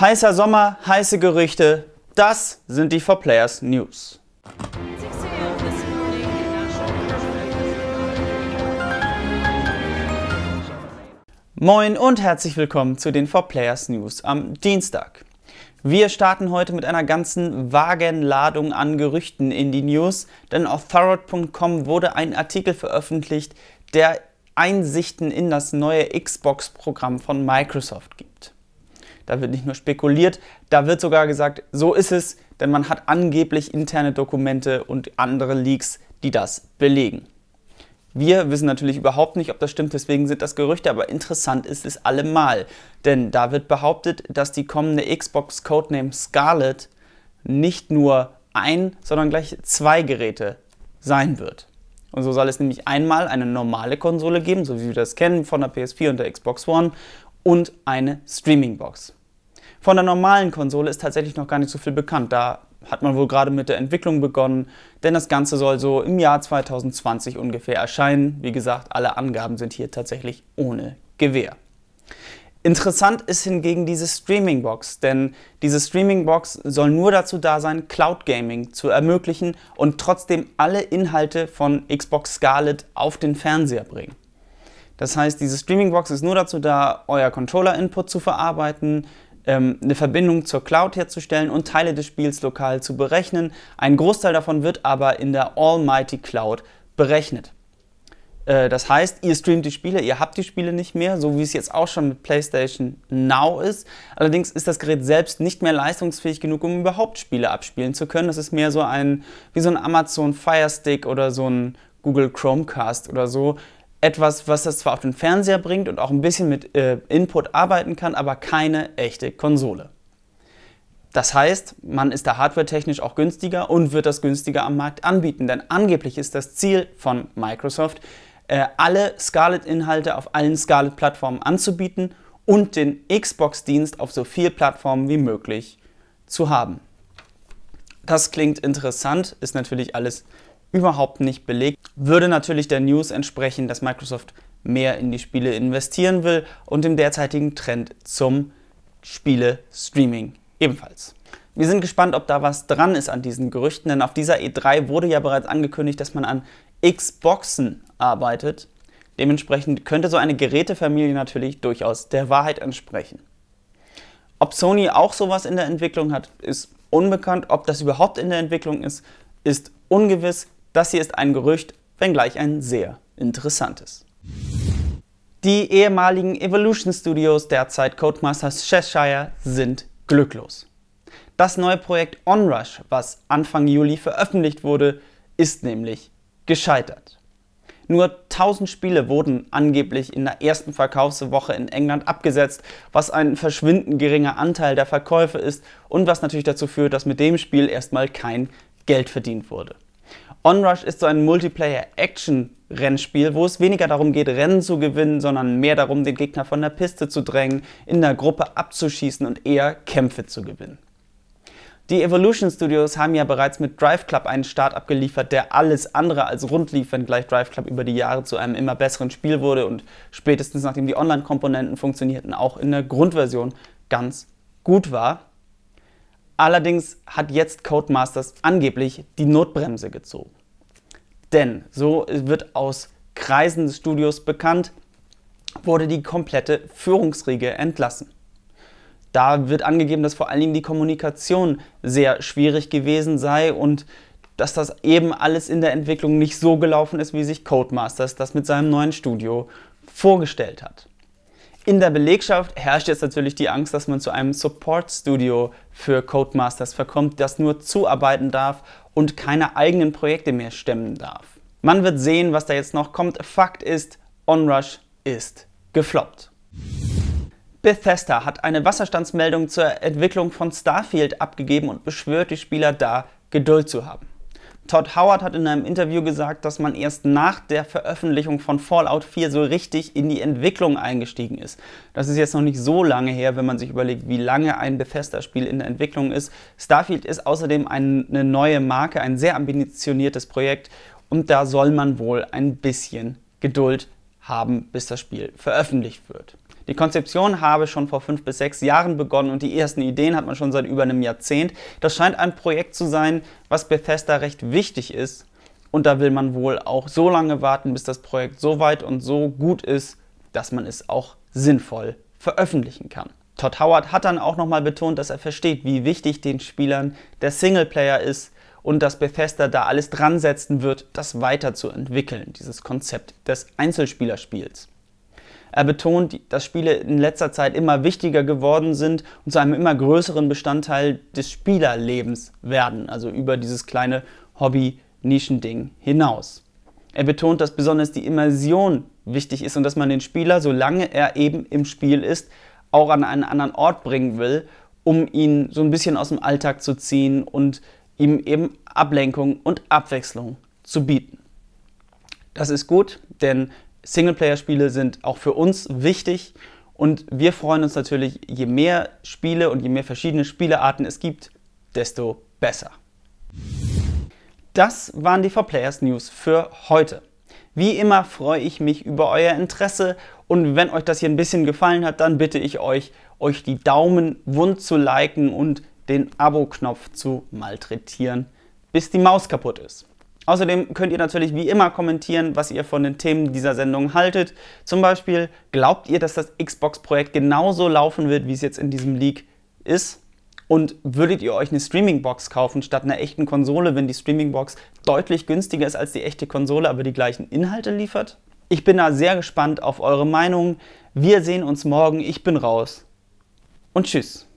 Heißer Sommer, heiße Gerüchte, das sind die 4 Players News. Moin und herzlich willkommen zu den 4 Players News am Dienstag. Wir starten heute mit einer ganzen Wagenladung an Gerüchten in die News, denn auf Farod.com wurde ein Artikel veröffentlicht, der Einsichten in das neue Xbox-Programm von Microsoft gibt da wird nicht nur spekuliert, da wird sogar gesagt, so ist es, denn man hat angeblich interne Dokumente und andere Leaks, die das belegen. Wir wissen natürlich überhaupt nicht, ob das stimmt, deswegen sind das Gerüchte, aber interessant ist es allemal. Denn da wird behauptet, dass die kommende Xbox Codename Scarlet nicht nur ein, sondern gleich zwei Geräte sein wird. Und so soll es nämlich einmal eine normale Konsole geben, so wie wir das kennen von der PS4 und der Xbox One, und eine Streaming-Box. Von der normalen Konsole ist tatsächlich noch gar nicht so viel bekannt. Da hat man wohl gerade mit der Entwicklung begonnen, denn das Ganze soll so im Jahr 2020 ungefähr erscheinen. Wie gesagt, alle Angaben sind hier tatsächlich ohne Gewehr. Interessant ist hingegen diese Streaming-Box, denn diese Streaming-Box soll nur dazu da sein, Cloud Gaming zu ermöglichen und trotzdem alle Inhalte von Xbox Scarlett auf den Fernseher bringen. Das heißt, diese Streaming-Box ist nur dazu da, euer Controller-Input zu verarbeiten, ähm, eine Verbindung zur Cloud herzustellen und Teile des Spiels lokal zu berechnen. Ein Großteil davon wird aber in der Almighty Cloud berechnet. Äh, das heißt, ihr streamt die Spiele, ihr habt die Spiele nicht mehr, so wie es jetzt auch schon mit PlayStation Now ist. Allerdings ist das Gerät selbst nicht mehr leistungsfähig genug, um überhaupt Spiele abspielen zu können. Das ist mehr so ein, wie so ein Amazon Fire Stick oder so ein Google Chromecast oder so, etwas, was das zwar auf den Fernseher bringt und auch ein bisschen mit äh, Input arbeiten kann, aber keine echte Konsole. Das heißt, man ist da hardwaretechnisch auch günstiger und wird das günstiger am Markt anbieten, denn angeblich ist das Ziel von Microsoft, äh, alle Scarlett-Inhalte auf allen Scarlett-Plattformen anzubieten und den Xbox-Dienst auf so vielen Plattformen wie möglich zu haben. Das klingt interessant, ist natürlich alles überhaupt nicht belegt. Würde natürlich der News entsprechen, dass Microsoft mehr in die Spiele investieren will und dem derzeitigen Trend zum Spiele-Streaming ebenfalls. Wir sind gespannt, ob da was dran ist an diesen Gerüchten, denn auf dieser E3 wurde ja bereits angekündigt, dass man an Xboxen arbeitet. Dementsprechend könnte so eine Gerätefamilie natürlich durchaus der Wahrheit entsprechen. Ob Sony auch sowas in der Entwicklung hat, ist unbekannt. Ob das überhaupt in der Entwicklung ist, ist ungewiss. Das hier ist ein Gerücht, wenngleich ein sehr interessantes. Die ehemaligen Evolution Studios, derzeit Codemasters Cheshire, sind glücklos. Das neue Projekt Onrush, was Anfang Juli veröffentlicht wurde, ist nämlich gescheitert. Nur 1000 Spiele wurden angeblich in der ersten Verkaufswoche in England abgesetzt, was ein verschwindend geringer Anteil der Verkäufe ist und was natürlich dazu führt, dass mit dem Spiel erstmal kein Geld verdient wurde. Onrush ist so ein Multiplayer-Action-Rennspiel, wo es weniger darum geht, Rennen zu gewinnen, sondern mehr darum, den Gegner von der Piste zu drängen, in der Gruppe abzuschießen und eher Kämpfe zu gewinnen. Die Evolution Studios haben ja bereits mit Drive Club einen Start abgeliefert, der alles andere als rund lief, wenngleich Drive Club über die Jahre zu einem immer besseren Spiel wurde und spätestens nachdem die Online-Komponenten funktionierten, auch in der Grundversion ganz gut war. Allerdings hat jetzt Codemasters angeblich die Notbremse gezogen. Denn, so wird aus Kreisen des Studios bekannt, wurde die komplette Führungsriege entlassen. Da wird angegeben, dass vor allen Dingen die Kommunikation sehr schwierig gewesen sei und dass das eben alles in der Entwicklung nicht so gelaufen ist, wie sich Codemasters das mit seinem neuen Studio vorgestellt hat. In der Belegschaft herrscht jetzt natürlich die Angst, dass man zu einem Support-Studio für Codemasters verkommt, das nur zuarbeiten darf und keine eigenen Projekte mehr stemmen darf. Man wird sehen, was da jetzt noch kommt. Fakt ist, Onrush ist gefloppt. Bethesda hat eine Wasserstandsmeldung zur Entwicklung von Starfield abgegeben und beschwört die Spieler da, Geduld zu haben. Todd Howard hat in einem Interview gesagt, dass man erst nach der Veröffentlichung von Fallout 4 so richtig in die Entwicklung eingestiegen ist. Das ist jetzt noch nicht so lange her, wenn man sich überlegt, wie lange ein Bethesda-Spiel in der Entwicklung ist. Starfield ist außerdem eine neue Marke, ein sehr ambitioniertes Projekt und da soll man wohl ein bisschen Geduld haben, bis das Spiel veröffentlicht wird. Die Konzeption habe schon vor fünf bis sechs Jahren begonnen und die ersten Ideen hat man schon seit über einem Jahrzehnt. Das scheint ein Projekt zu sein, was Bethesda recht wichtig ist. Und da will man wohl auch so lange warten, bis das Projekt so weit und so gut ist, dass man es auch sinnvoll veröffentlichen kann. Todd Howard hat dann auch nochmal betont, dass er versteht, wie wichtig den Spielern der Singleplayer ist und dass Bethesda da alles dran setzen wird, das weiterzuentwickeln, dieses Konzept des Einzelspielerspiels. Er betont, dass Spiele in letzter Zeit immer wichtiger geworden sind und zu einem immer größeren Bestandteil des Spielerlebens werden, also über dieses kleine Hobby-Nischending hinaus. Er betont, dass besonders die Immersion wichtig ist und dass man den Spieler, solange er eben im Spiel ist, auch an einen anderen Ort bringen will, um ihn so ein bisschen aus dem Alltag zu ziehen und ihm eben Ablenkung und Abwechslung zu bieten. Das ist gut, denn Singleplayer-Spiele sind auch für uns wichtig und wir freuen uns natürlich, je mehr Spiele und je mehr verschiedene Spielearten es gibt, desto besser. Das waren die 4Players News für heute. Wie immer freue ich mich über euer Interesse und wenn euch das hier ein bisschen gefallen hat, dann bitte ich euch, euch die Daumen wund zu liken und den Abo-Knopf zu malträtieren, bis die Maus kaputt ist. Außerdem könnt ihr natürlich wie immer kommentieren, was ihr von den Themen dieser Sendung haltet. Zum Beispiel, glaubt ihr, dass das Xbox-Projekt genauso laufen wird, wie es jetzt in diesem Leak ist? Und würdet ihr euch eine Streaming-Box kaufen statt einer echten Konsole, wenn die Streaming-Box deutlich günstiger ist als die echte Konsole, aber die gleichen Inhalte liefert? Ich bin da sehr gespannt auf eure Meinung. Wir sehen uns morgen. Ich bin raus. Und tschüss.